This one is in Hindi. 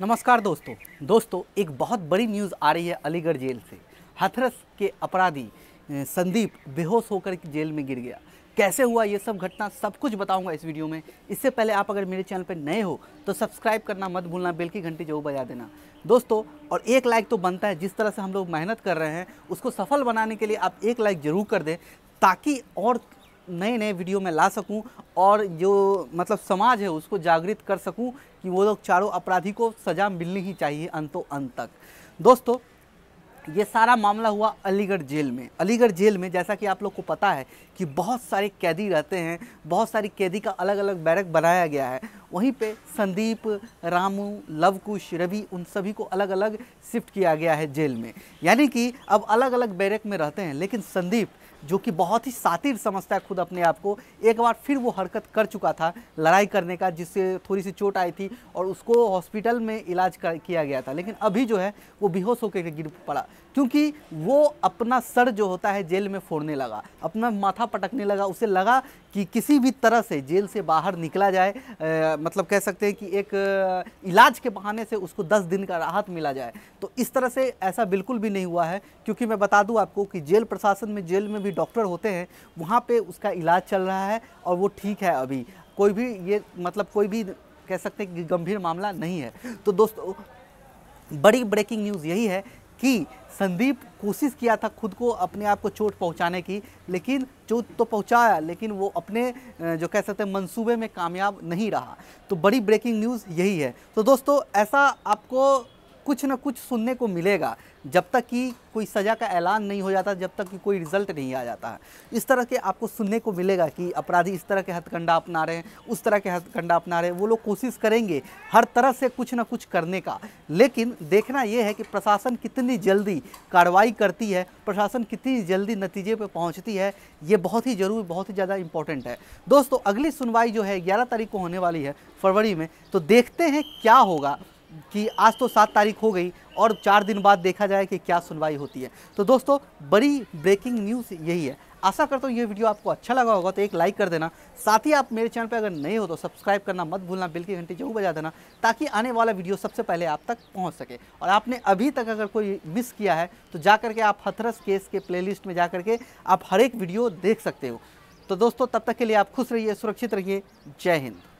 नमस्कार दोस्तों दोस्तों एक बहुत बड़ी न्यूज़ आ रही है अलीगढ़ जेल से हथरस के अपराधी संदीप बेहोश होकर जेल में गिर गया कैसे हुआ ये सब घटना सब कुछ बताऊंगा इस वीडियो में इससे पहले आप अगर मेरे चैनल पर नए हो तो सब्सक्राइब करना मत भूलना बेल की घंटी जरूर बजा देना दोस्तों और एक लाइक तो बनता है जिस तरह से हम लोग मेहनत कर रहे हैं उसको सफल बनाने के लिए आप एक लाइक ज़रूर कर दें ताकि और नए नए वीडियो में ला सकूं और जो मतलब समाज है उसको जागृत कर सकूं कि वो लोग चारों अपराधी को सज़ा मिलनी ही चाहिए अंतों तो अंत तक दोस्तों ये सारा मामला हुआ अलीगढ़ जेल में अलीगढ़ जेल में जैसा कि आप लोग को पता है कि बहुत सारे कैदी रहते हैं बहुत सारी कैदी का अलग अलग बैरक बनाया गया है वहीं पे संदीप रामू लवकुश रवि उन सभी को अलग अलग शिफ्ट किया गया है जेल में यानी कि अब अलग अलग बैरक में रहते हैं लेकिन संदीप जो कि बहुत ही सातिर समझता है खुद अपने आप को एक बार फिर वो हरकत कर चुका था लड़ाई करने का जिससे थोड़ी सी चोट आई थी और उसको हॉस्पिटल में इलाज कर, किया गया था लेकिन अभी जो है वो बेहोश होकर गिर पड़ा क्योंकि वो अपना सर जो होता है जेल में फोड़ने लगा अपना माथा पटकने लगा उसे लगा कि किसी भी तरह से जेल से बाहर निकला जाए मतलब कह सकते हैं कि एक इलाज के बहाने से उसको दस दिन का राहत मिला जाए तो इस तरह से ऐसा बिल्कुल भी नहीं हुआ है क्योंकि मैं बता दूँ आपको कि जेल प्रशासन में जेल में भी डॉक्टर होते हैं वहाँ पर उसका इलाज चल रहा है और वो ठीक है अभी कोई भी ये मतलब कोई भी कह सकते हैं कि गंभीर मामला नहीं है तो दोस्तों बड़ी ब्रेकिंग न्यूज़ यही है कि संदीप कोशिश किया था खुद को अपने आप को चोट पहुंचाने की लेकिन चोट तो पहुंचाया लेकिन वो अपने जो कह सकते हैं मंसूबे में कामयाब नहीं रहा तो बड़ी ब्रेकिंग न्यूज़ यही है तो दोस्तों ऐसा आपको कुछ ना कुछ सुनने को मिलेगा जब तक कि कोई सज़ा का ऐलान नहीं हो जाता जब तक कि कोई रिजल्ट नहीं आ जाता है इस तरह के आपको सुनने को मिलेगा कि अपराधी इस तरह के हथकंडा अपना रहे हैं उस तरह के हथकंडा अपना रहे हैं वो लोग कोशिश करेंगे हर तरह से कुछ ना कुछ करने का लेकिन देखना ये है कि प्रशासन कितनी जल्दी कार्रवाई करती है प्रशासन कितनी जल्दी नतीजे पर पहुँचती है ये बहुत ही ज़रूर बहुत ही ज़्यादा इंपॉर्टेंट है दोस्तों अगली सुनवाई जो है ग्यारह तारीख को होने वाली है फरवरी में तो देखते हैं क्या होगा कि आज तो सात तारीख हो गई और चार दिन बाद देखा जाए कि क्या सुनवाई होती है तो दोस्तों बड़ी ब्रेकिंग न्यूज़ यही है आशा करता हूँ ये वीडियो आपको अच्छा लगा होगा तो एक लाइक कर देना साथ ही आप मेरे चैनल पर अगर नए हो तो सब्सक्राइब करना मत भूलना बिल की घंटी जरूर बजा देना ताकि आने वाला वीडियो सबसे पहले आप तक पहुँच सके और आपने अभी तक अगर कोई मिस किया है तो जा करके आप हथरस केस के प्ले में जा करके आप हर एक वीडियो देख सकते हो तो दोस्तों तब तक के लिए आप खुश रहिए सुरक्षित रहिए जय हिंद